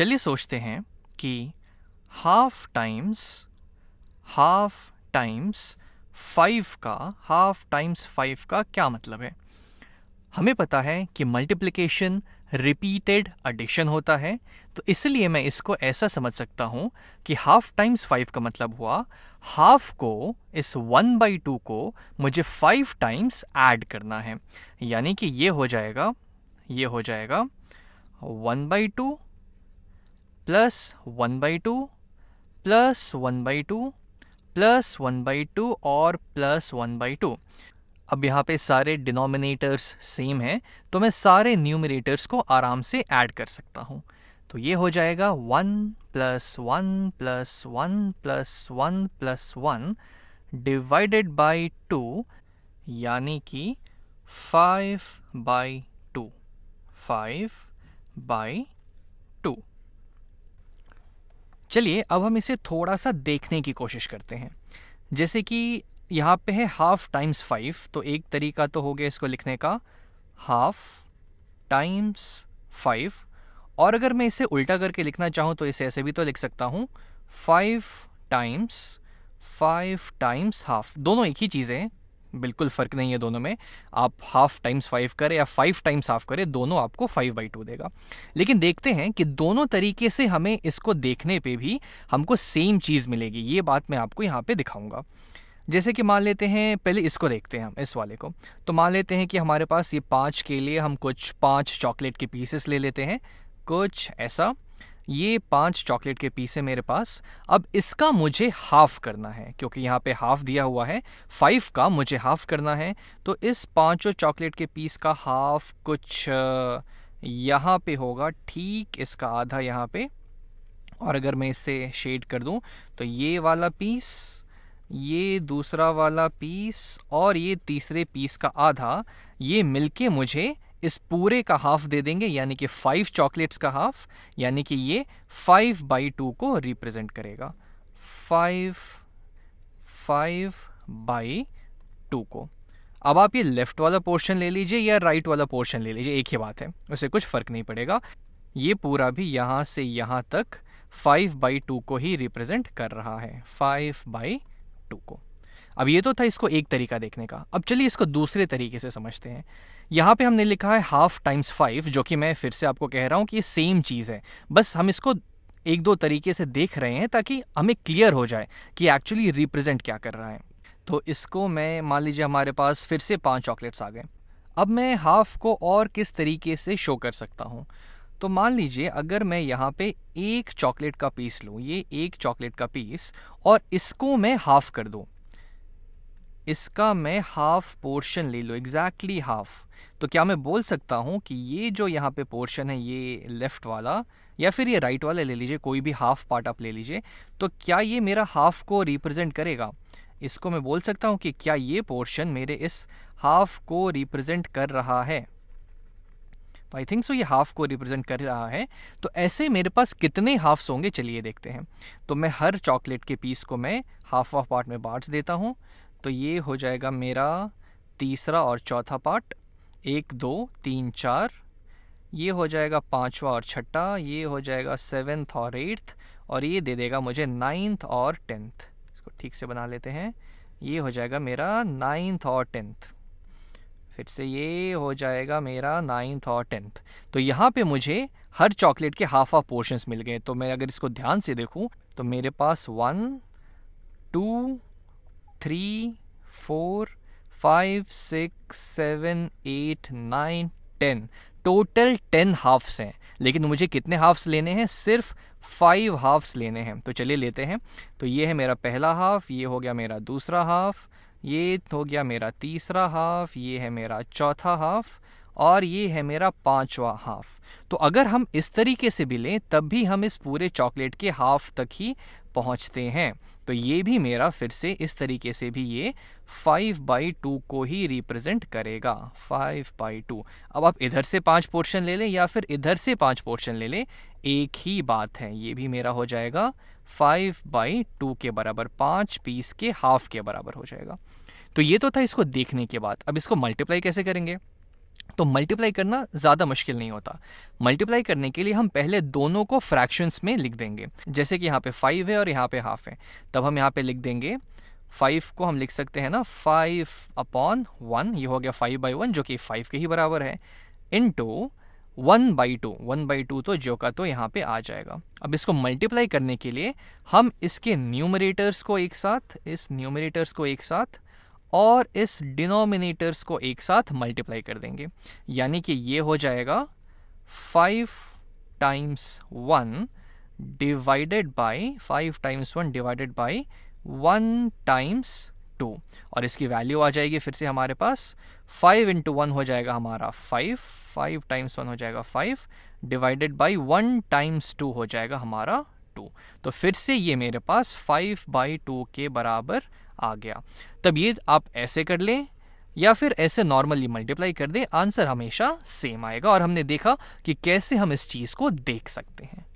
चलिए सोचते हैं कि half times half times five का हाफ टाइम्स फाइव का क्या मतलब है हमें पता है कि मल्टीप्लिकेशन रिपीटेड एडिशन होता है तो इसलिए मैं इसको ऐसा समझ सकता हूँ कि हाफ टाइम्स फाइव का मतलब हुआ हाफ को इस वन बाई टू को मुझे फाइव टाइम्स ऐड करना है यानी कि ये हो जाएगा ये हो जाएगा one by two plus one by two plus one by two plus one by two और प्लस वन बाई टू अब यहाँ पे सारे डिनोमिनेटर्स सेम हैं तो मैं सारे न्यूमिनेटर्स को आराम से ऐड कर सकता हूँ तो ये हो जाएगा one plus one plus one plus one plus one divided by two यानी कि five by two five by चलिए अब हम इसे थोड़ा सा देखने की कोशिश करते हैं जैसे कि यहाँ पे है हाफ टाइम्स फाइव तो एक तरीका तो हो गया इसको लिखने का हाफ टाइम्स फाइव और अगर मैं इसे उल्टा करके लिखना चाहूँ तो इसे ऐसे भी तो लिख सकता हूँ five times five times half दोनों एक ही चीज़ें हैं बिल्कुल फ़र्क नहीं है दोनों में आप हाफ टाइम्स फाइव करें या फाइव टाइम्स हाफ करें दोनों आपको फाइव बाई टू देगा लेकिन देखते हैं कि दोनों तरीके से हमें इसको देखने पे भी हमको सेम चीज़ मिलेगी ये बात मैं आपको यहाँ पे दिखाऊंगा जैसे कि मान लेते हैं पहले इसको देखते हैं हम इस वाले को तो मान लेते हैं कि हमारे पास ये पाँच के लिए हम कुछ पाँच चॉकलेट के पीसेस ले लेते हैं कुछ ऐसा ये पांच चॉकलेट के पीस है मेरे पास अब इसका मुझे हाफ करना है क्योंकि यहाँ पे हाफ दिया हुआ है फाइव का मुझे हाफ करना है तो इस पांचों चॉकलेट के पीस का हाफ कुछ यहाँ पे होगा ठीक इसका आधा यहाँ पे और अगर मैं इसे शेड कर दूँ तो ये वाला पीस ये दूसरा वाला पीस और ये तीसरे पीस का आधा ये मिलके मुझे इस पूरे का हाफ दे देंगे यानी कि फाइव चॉकलेट्स का हाफ यानी कि ये फाइव बाई टू को रिप्रेजेंट करेगा फाइव फाइव बाई टू को अब आप ये लेफ्ट वाला पोर्शन ले लीजिए या राइट वाला पोर्शन ले लीजिए एक ही बात है उसे कुछ फ़र्क नहीं पड़ेगा ये पूरा भी यहां से यहां तक फाइव बाई टू को ही रिप्रेजेंट कर रहा है फाइव बाई टू को अब ये तो था इसको एक तरीका देखने का अब चलिए इसको दूसरे तरीके से समझते हैं यहाँ पे हमने लिखा है हाफ टाइम्स फाइव जो कि मैं फिर से आपको कह रहा हूँ कि ये सेम चीज़ है बस हम इसको एक दो तरीके से देख रहे हैं ताकि हमें क्लियर हो जाए कि एक्चुअली रिप्रेजेंट क्या कर रहा है तो इसको मैं मान लीजिए हमारे पास फिर से पाँच चॉकलेट्स आ गए अब मैं हाफ को और किस तरीके से शो कर सकता हूँ तो मान लीजिए अगर मैं यहाँ पे एक चॉकलेट का पीस लूँ ये एक चॉकलेट का पीस और इसको मैं हाफ कर दूँ इसका मैं हाफ पोर्शन ले लो एग्जैक्टली exactly हाफ तो क्या मैं बोल सकता हूँ कि ये जो यहाँ पे पोर्शन है ये लेफ़्ट वाला या फिर ये राइट right वाला ले लीजिए कोई भी हाफ पार्ट आप ले लीजिए तो क्या ये मेरा हाफ को रिप्रेजेंट करेगा इसको मैं बोल सकता हूँ कि क्या ये पोर्शन मेरे इस हाफ को रिप्रेजेंट कर रहा है तो आई थिंक सो ये हाफ को रिप्रेजेंट कर रहा है तो ऐसे मेरे पास कितने हाफ्स होंगे चलिए देखते हैं तो मैं हर चॉकलेट के पीस को मैं हाफ ऑफ पार्ट में बांट देता हूँ तो ये हो जाएगा मेरा तीसरा और चौथा पार्ट एक दो तीन चार ये हो जाएगा पांचवा और छठा ये हो जाएगा सेवेंथ और एट्थ और ये दे देगा मुझे नाइन्थ और टेंथ इसको ठीक से बना लेते हैं ये हो जाएगा मेरा नाइन्थ और टेंथ फिर से ये हो जाएगा मेरा नाइन्थ और टेंथ तो यहाँ पे मुझे हर चॉकलेट के हाफ ऑफ पोर्शंस मिल गए तो मैं अगर इसको ध्यान से देखूँ तो मेरे पास one two three four five six seven eight nine ten total ten halves हैं लेकिन मुझे कितने हाफ्स लेने हैं सिर्फ फाइव हाफ्स लेने हैं तो चलिए लेते हैं तो ये है मेरा पहला हाफ ये हो गया मेरा दूसरा हाफ ये हो गया मेरा तीसरा हाफ ये है मेरा चौथा हाफ और ये है मेरा पांचवा हाफ तो अगर हम इस तरीके से भी लें तब भी हम इस पूरे चॉकलेट के हाफ तक ही पहुंचते हैं तो ये भी मेरा फिर से इस तरीके से भी ये फाइव बाई टू को ही रिप्रेजेंट करेगा फाइव बाई टू अब आप इधर से पांच पोर्शन ले लें या फिर इधर से पांच पोर्शन ले लें एक ही बात है ये भी मेरा हो जाएगा फाइव बाई टू के बराबर पांच पीस के हाफ के बराबर हो जाएगा तो ये तो था इसको देखने के बाद अब इसको मल्टीप्लाई कैसे करेंगे तो मल्टीप्लाई करना ज़्यादा मुश्किल नहीं होता मल्टीप्लाई करने के लिए हम पहले दोनों को फ्रैक्शंस में लिख देंगे जैसे कि यहाँ पे फाइव है और यहाँ पे हाफ है तब हम यहाँ पे लिख देंगे फाइव को हम लिख सकते हैं ना फाइव अपॉन वन ये हो गया फाइव बाई वन जो कि फाइव के ही बराबर है into one by two one by two तो जो का तो यहाँ पे आ जाएगा अब इसको मल्टीप्लाई करने के लिए हम इसके न्यूमरेटर्स को एक साथ इस न्यूमरेटर्स को एक साथ और इस डिनोमिनेटर्स को एक साथ मल्टीप्लाई कर देंगे यानी कि ये हो जाएगा five times one divided by five times one divided by one times two और इसकी वैल्यू आ जाएगी फिर से हमारे पास फाइव इंटू वन हो जाएगा हमारा फाइव फाइव टाइम्स वन हो जाएगा five divided by one times two हो जाएगा हमारा टू तो फिर से ये मेरे पास फाइव बाई टू के बराबर आ गया तब ये आप ऐसे कर लें या फिर ऐसे नॉर्मली मल्टीप्लाई कर दें आंसर हमेशा सेम आएगा और हमने देखा कि कैसे हम इस चीज़ को देख सकते हैं